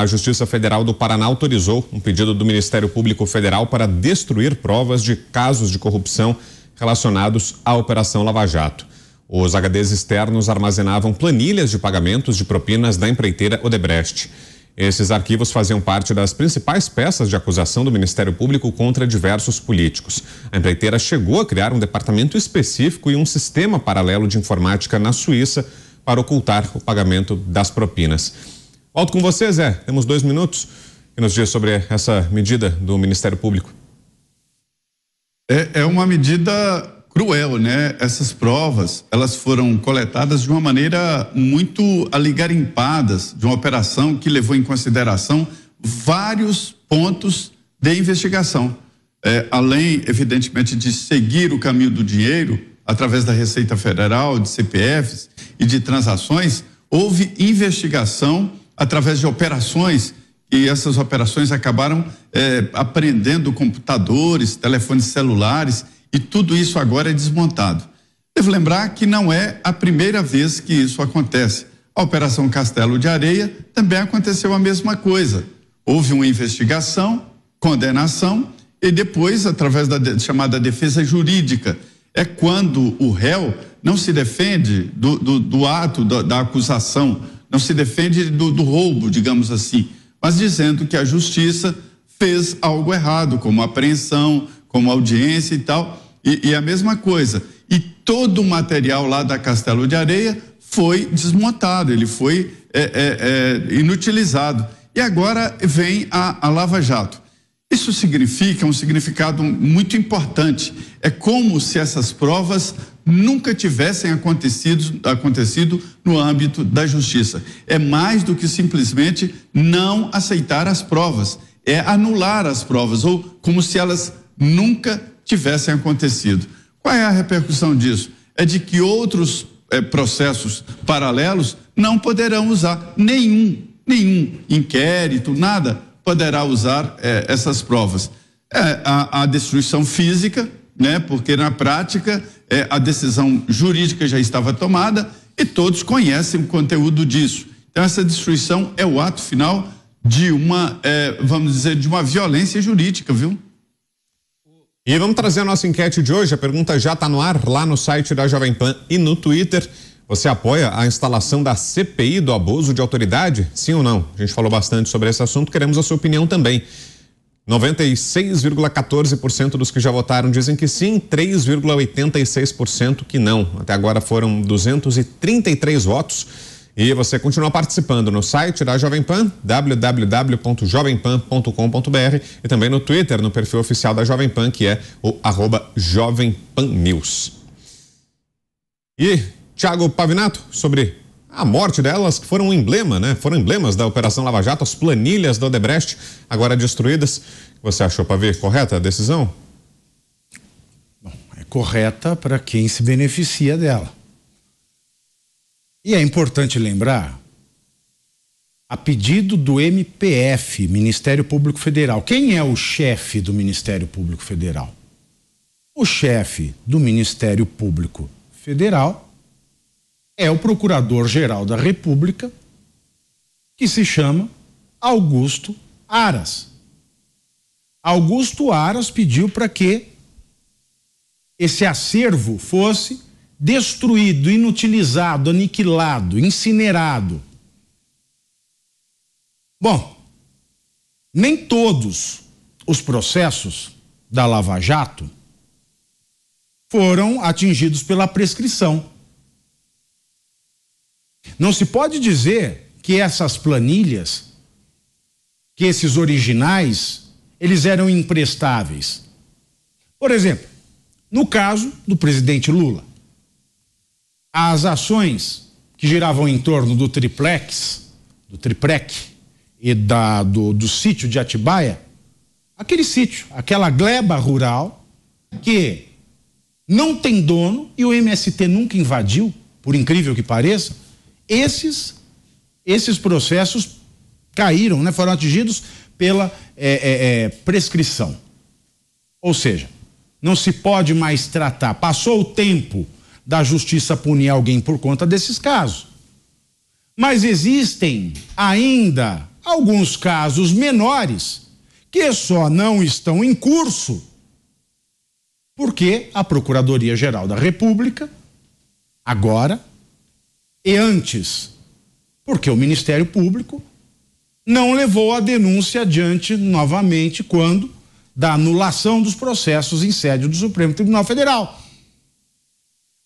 a Justiça Federal do Paraná autorizou um pedido do Ministério Público Federal para destruir provas de casos de corrupção relacionados à Operação Lava Jato. Os HDs externos armazenavam planilhas de pagamentos de propinas da empreiteira Odebrecht. Esses arquivos faziam parte das principais peças de acusação do Ministério Público contra diversos políticos. A empreiteira chegou a criar um departamento específico e um sistema paralelo de informática na Suíça para ocultar o pagamento das propinas. Volto com você, Zé. Temos dois minutos e nos diz sobre essa medida do Ministério Público. É, é uma medida cruel, né? Essas provas, elas foram coletadas de uma maneira muito aligarimpada, de uma operação que levou em consideração vários pontos de investigação. É, além, evidentemente, de seguir o caminho do dinheiro através da Receita Federal, de CPFs e de transações, houve investigação através de operações, e essas operações acabaram é, aprendendo computadores, telefones celulares, e tudo isso agora é desmontado. Devo lembrar que não é a primeira vez que isso acontece. A Operação Castelo de Areia também aconteceu a mesma coisa. Houve uma investigação, condenação e depois, através da de, chamada defesa jurídica, é quando o réu não se defende do, do, do ato, da acusação, não se defende do, do roubo, digamos assim, mas dizendo que a justiça fez algo errado, como apreensão, como audiência e tal, e, e a mesma coisa. E todo o material lá da Castelo de Areia foi desmontado, ele foi é, é, é, inutilizado. E agora vem a, a Lava Jato. Isso significa um significado muito importante. É como se essas provas nunca tivessem acontecido, acontecido no âmbito da justiça. É mais do que simplesmente não aceitar as provas, é anular as provas, ou como se elas nunca tivessem acontecido. Qual é a repercussão disso? É de que outros é, processos paralelos não poderão usar nenhum, nenhum inquérito, nada poderá usar é, essas provas. É, a, a destruição física né? Porque na prática é, a decisão jurídica já estava tomada e todos conhecem o conteúdo disso. Então essa destruição é o ato final de uma, é, vamos dizer, de uma violência jurídica, viu? E vamos trazer a nossa enquete de hoje. A pergunta já está no ar lá no site da Jovem Pan e no Twitter. Você apoia a instalação da CPI do abuso de autoridade? Sim ou não? A gente falou bastante sobre esse assunto, queremos a sua opinião também. 96,14% dos que já votaram dizem que sim, 3,86% que não. Até agora foram 233 votos. E você continua participando no site da Jovem Pan, www.jovempan.com.br e também no Twitter, no perfil oficial da Jovem Pan, que é o arroba Jovem Pan News. E, Thiago Pavinato, sobre a morte delas que foram um emblema, né? Foram emblemas da Operação Lava Jato, as planilhas da Odebrecht, agora destruídas. Você achou, para ver correta a decisão? Bom, é correta para quem se beneficia dela. E é importante lembrar, a pedido do MPF, Ministério Público Federal. Quem é o chefe do Ministério Público Federal? O chefe do Ministério Público Federal é o Procurador-Geral da República, que se chama Augusto Aras. Augusto Aras pediu para que esse acervo fosse destruído, inutilizado, aniquilado, incinerado. Bom, nem todos os processos da Lava Jato foram atingidos pela prescrição. Não se pode dizer que essas planilhas, que esses originais, eles eram imprestáveis. Por exemplo, no caso do presidente Lula, as ações que giravam em torno do triplex, do triplec e da, do, do sítio de Atibaia, aquele sítio, aquela gleba rural que não tem dono e o MST nunca invadiu, por incrível que pareça, esses, esses processos caíram, né, foram atingidos pela é, é, é, prescrição. Ou seja, não se pode mais tratar. Passou o tempo da justiça punir alguém por conta desses casos. Mas existem ainda alguns casos menores que só não estão em curso porque a Procuradoria-Geral da República, agora, e antes? Porque o Ministério Público não levou a denúncia adiante novamente quando da anulação dos processos em sede do Supremo Tribunal Federal.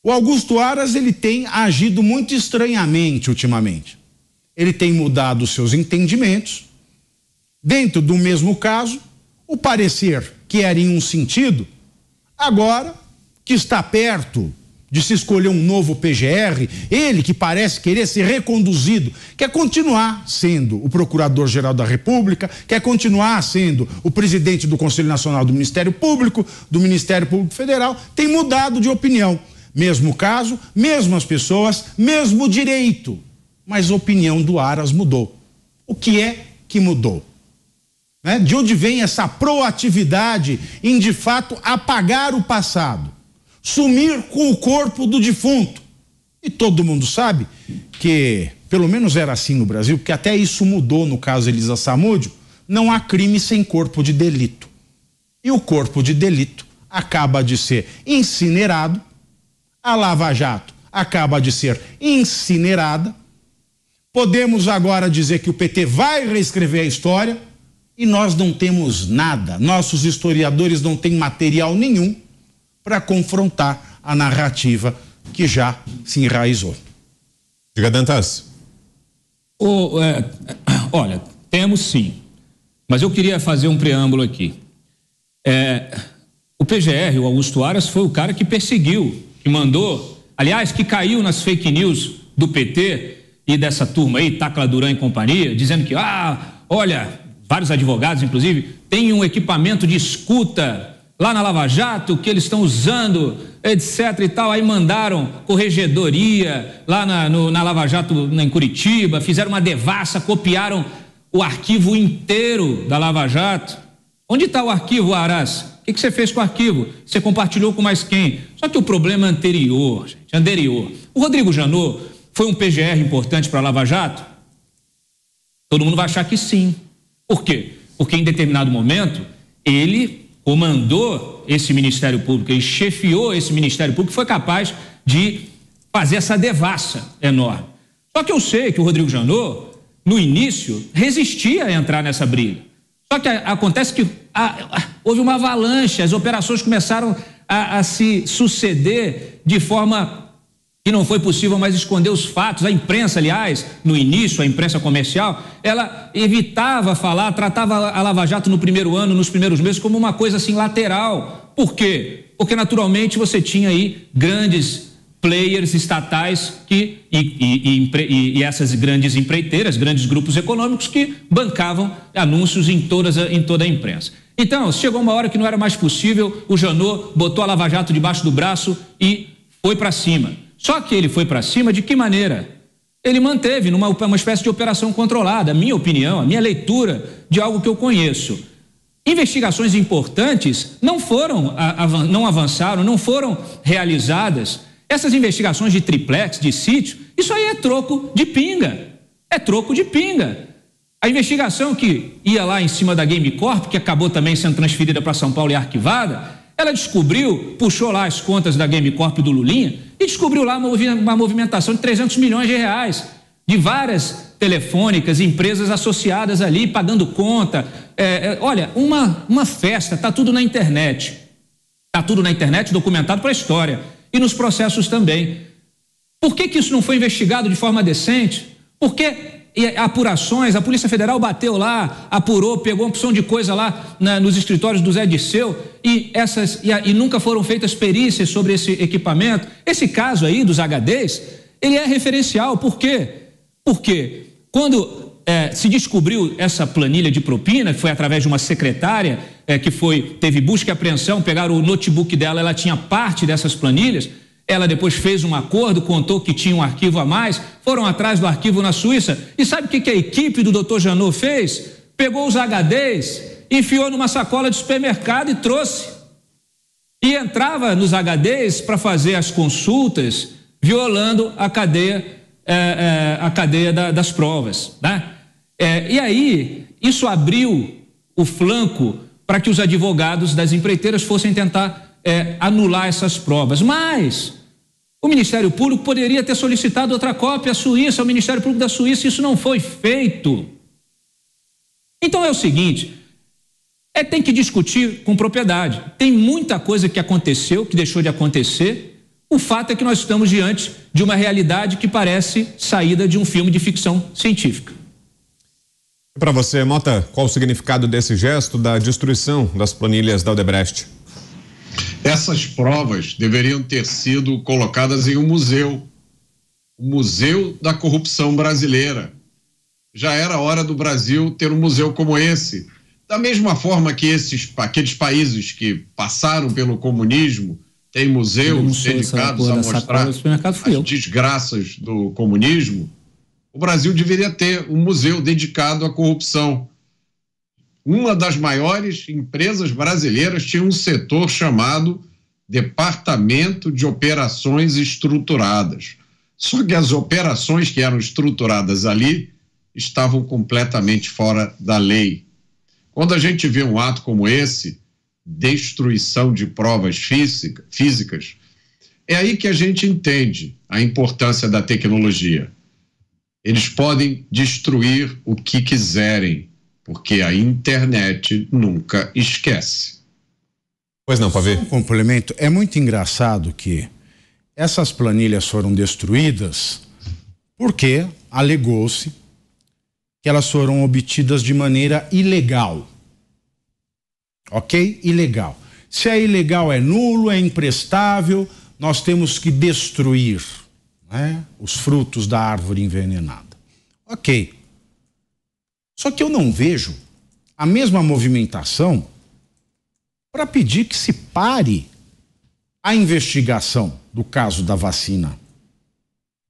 O Augusto Aras ele tem agido muito estranhamente ultimamente. Ele tem mudado seus entendimentos. Dentro do mesmo caso, o parecer que era em um sentido, agora que está perto de se escolher um novo PGR, ele que parece querer ser reconduzido, quer continuar sendo o Procurador-Geral da República, quer continuar sendo o presidente do Conselho Nacional do Ministério Público, do Ministério Público Federal, tem mudado de opinião. Mesmo caso, mesmas pessoas, mesmo direito. Mas a opinião do Aras mudou. O que é que mudou? Né? De onde vem essa proatividade em de fato apagar o passado? sumir com o corpo do defunto. E todo mundo sabe que, pelo menos era assim no Brasil, porque até isso mudou no caso Elisa Samúdio, não há crime sem corpo de delito. E o corpo de delito acaba de ser incinerado, a Lava Jato acaba de ser incinerada. Podemos agora dizer que o PT vai reescrever a história e nós não temos nada. Nossos historiadores não têm material nenhum para confrontar a narrativa que já se enraizou. Diga, Dantas. é, olha, temos sim, mas eu queria fazer um preâmbulo aqui. É, o PGR, o Augusto Aras, foi o cara que perseguiu, que mandou, aliás, que caiu nas fake news do PT e dessa turma aí, Tacla Duran e companhia, dizendo que, ah, olha, vários advogados, inclusive, tem um equipamento de escuta lá na Lava Jato, que eles estão usando, etc e tal. Aí mandaram corregedoria lá na, no, na Lava Jato em Curitiba, fizeram uma devassa, copiaram o arquivo inteiro da Lava Jato. Onde está o arquivo, Arás? O que, que, você fez com o arquivo? Você compartilhou com mais quem? Só que o problema é anterior, gente, anterior. O Rodrigo Janot foi um PGR importante para a Lava Jato? Todo mundo vai achar que sim. Por quê? Porque em determinado momento ele comandou esse Ministério Público e chefiou esse Ministério Público foi capaz de fazer essa devassa enorme. Só que eu sei que o Rodrigo Janot, no início, resistia a entrar nessa briga. Só que acontece que houve uma avalanche, as operações começaram a, a se suceder de forma e não foi possível mais esconder os fatos. A imprensa, aliás, no início, a imprensa comercial, ela evitava falar, tratava a Lava Jato no primeiro ano, nos primeiros meses, como uma coisa assim lateral. Por quê? Porque naturalmente você tinha aí grandes players estatais que, e, e, e, e, essas grandes empreiteiras, grandes grupos econômicos que bancavam anúncios em, todas, em toda a imprensa. Então, chegou uma hora que não era mais possível, o Janot botou a Lava Jato debaixo do braço e foi para cima. Só que ele foi para cima de que maneira? Ele manteve numa uma espécie de operação controlada, a minha opinião, a minha leitura de algo que eu conheço. Investigações importantes não foram, não avançaram, não foram realizadas. Essas investigações de triplex, de sítio, isso aí é troco de pinga. É troco de pinga. A investigação que ia lá em cima da Game Corp, que acabou também sendo transferida para São Paulo e arquivada, ela descobriu, puxou lá as contas da Game Corp do Lulinha e descobriu lá uma movimentação de 300 milhões de reais de várias telefônicas, empresas associadas ali, pagando conta. É, é, olha, uma, uma festa, está tudo na internet. Está tudo na internet, documentado para a história. E nos processos também. Por que, que isso não foi investigado de forma decente? Porque e apurações, a Polícia Federal bateu lá, apurou, pegou uma opção de coisa lá né, nos escritórios do Zé Disseu e, essas, e, e nunca foram feitas perícias sobre esse equipamento. Esse caso aí dos HDs, ele é referencial. Por quê? Porque quando é, se descobriu essa planilha de propina, foi através de uma secretária é, que foi teve busca e apreensão, pegaram o notebook dela, ela tinha parte dessas planilhas. Ela depois fez um acordo, contou que tinha um arquivo a mais, foram atrás do arquivo na Suíça. E sabe o que, a equipe do Dr. Janot fez? Pegou os HDs, enfiou numa sacola de supermercado e trouxe. E entrava nos HDs para fazer as consultas, violando a cadeia, é, é, a cadeia da, das provas. Né? É, e aí, isso abriu o flanco para que os advogados das empreiteiras fossem tentar é, anular essas provas. Mas o Ministério Público poderia ter solicitado outra cópia à Suíça, ao Ministério Público da Suíça, isso não foi feito. Então é o seguinte. É, tem que discutir com propriedade. Tem muita coisa que aconteceu, que deixou de acontecer, o fato é que nós estamos diante de uma realidade que parece saída de um filme de ficção científica. Para você, Mota, qual o significado desse gesto da destruição das planilhas da Odebrecht? essas provas deveriam ter sido colocadas em um museu o Museu da Corrupção Brasileira. Já era hora do Brasil ter um museu como esse. Da mesma forma que esses, aqueles países que passaram pelo comunismo têm museus é dedicados a mostrar as desgraças do comunismo, o Brasil deveria ter um museu dedicado à corrupção. Uma das maiores empresas brasileiras tinha um setor chamado Departamento de Operações Estruturadas. Só que as operações que eram estruturadas ali estavam completamente fora da lei. Quando a gente vê um ato como esse, destruição de provas física, físicas, é aí que a gente entende a importância da tecnologia. Eles podem destruir o que quiserem, porque a internet nunca esquece. Pois não, Pavê. um complemento. É muito engraçado que essas planilhas foram destruídas porque alegou-se que elas foram obtidas de maneira ilegal. Ok? Ilegal. Se é ilegal, é nulo, é imprestável, nós temos que destruir né, os frutos da árvore envenenada. Ok. Só que eu não vejo a mesma movimentação para pedir que se pare a investigação do caso da vacina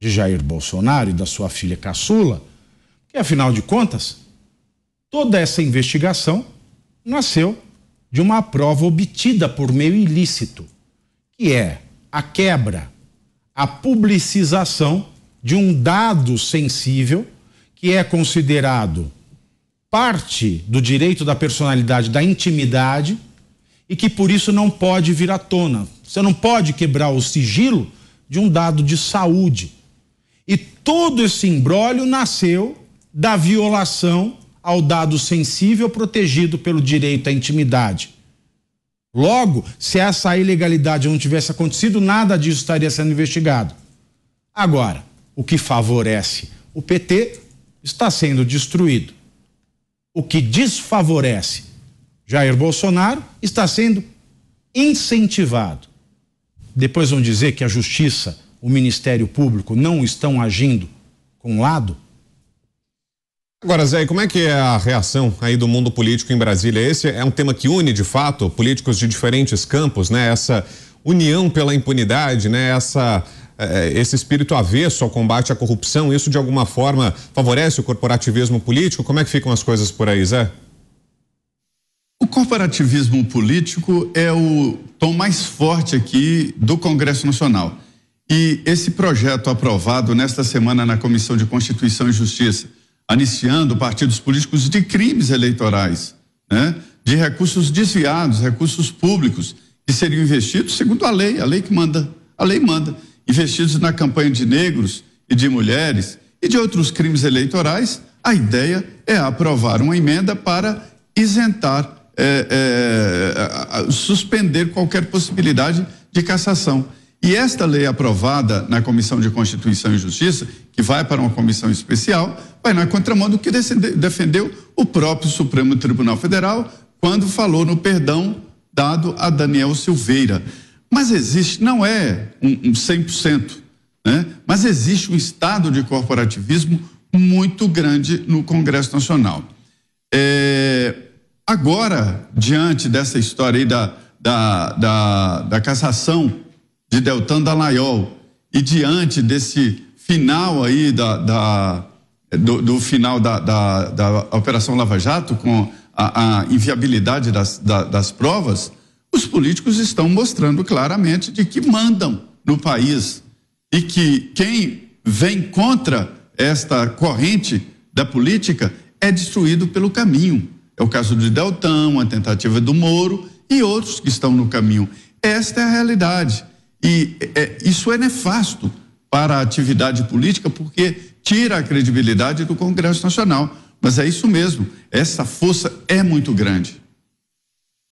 de Jair Bolsonaro e da sua filha caçula, que afinal de contas, toda essa investigação nasceu de uma prova obtida por meio ilícito, que é a quebra, a publicização de um dado sensível que é considerado parte do direito da personalidade da intimidade e que por isso não pode vir à tona. Você não pode quebrar o sigilo de um dado de saúde. E todo esse embrólio nasceu da violação ao dado sensível protegido pelo direito à intimidade. Logo, se essa ilegalidade não tivesse acontecido, nada disso estaria sendo investigado. Agora, o que favorece o PT está sendo destruído. O que desfavorece Jair Bolsonaro está sendo incentivado. Depois vão dizer que a justiça, o Ministério Público não estão agindo com lado? Agora, Zé, como é que é a reação aí do mundo político em Brasília? Esse é um tema que une, de fato, políticos de diferentes campos, né? Essa união pela impunidade, né? Essa eh, esse espírito avesso ao combate à corrupção, isso de alguma forma favorece o corporativismo político? Como é que ficam as coisas por aí, Zé? O corporativismo político é o tom mais forte aqui do Congresso Nacional. E esse projeto aprovado nesta semana na Comissão de Constituição e Justiça, anistiando partidos políticos de crimes eleitorais, né? de recursos desviados, recursos públicos que seriam investidos segundo a lei, a lei que manda, a lei manda, investidos na campanha de negros e de mulheres e de outros crimes eleitorais. A ideia é aprovar uma emenda para isentar é, é, é suspender qualquer possibilidade de cassação. E esta lei aprovada na Comissão de Constituição e Justiça, que vai para uma comissão especial, vai na contramão do que defendeu o próprio Supremo Tribunal Federal quando falou no perdão dado a Daniel Silveira. Mas existe, não é um, um 100%, né? mas existe um estado de corporativismo muito grande no Congresso Nacional. É, Agora, diante dessa história aí da, da, da, da cassação de Deltan Dallagnol e diante desse final aí da, da do, do, final da, da, da, Operação Lava Jato, com a, a inviabilidade das, da, das provas, os políticos estão mostrando claramente de que mandam no país e que quem vem contra esta corrente da política é destruído pelo caminho. É o caso de Deltão, a tentativa do Moro e outros que estão no caminho. Esta é a realidade. E é, isso é nefasto para a atividade política, porque tira a credibilidade do Congresso Nacional. Mas é isso mesmo, essa força é muito grande.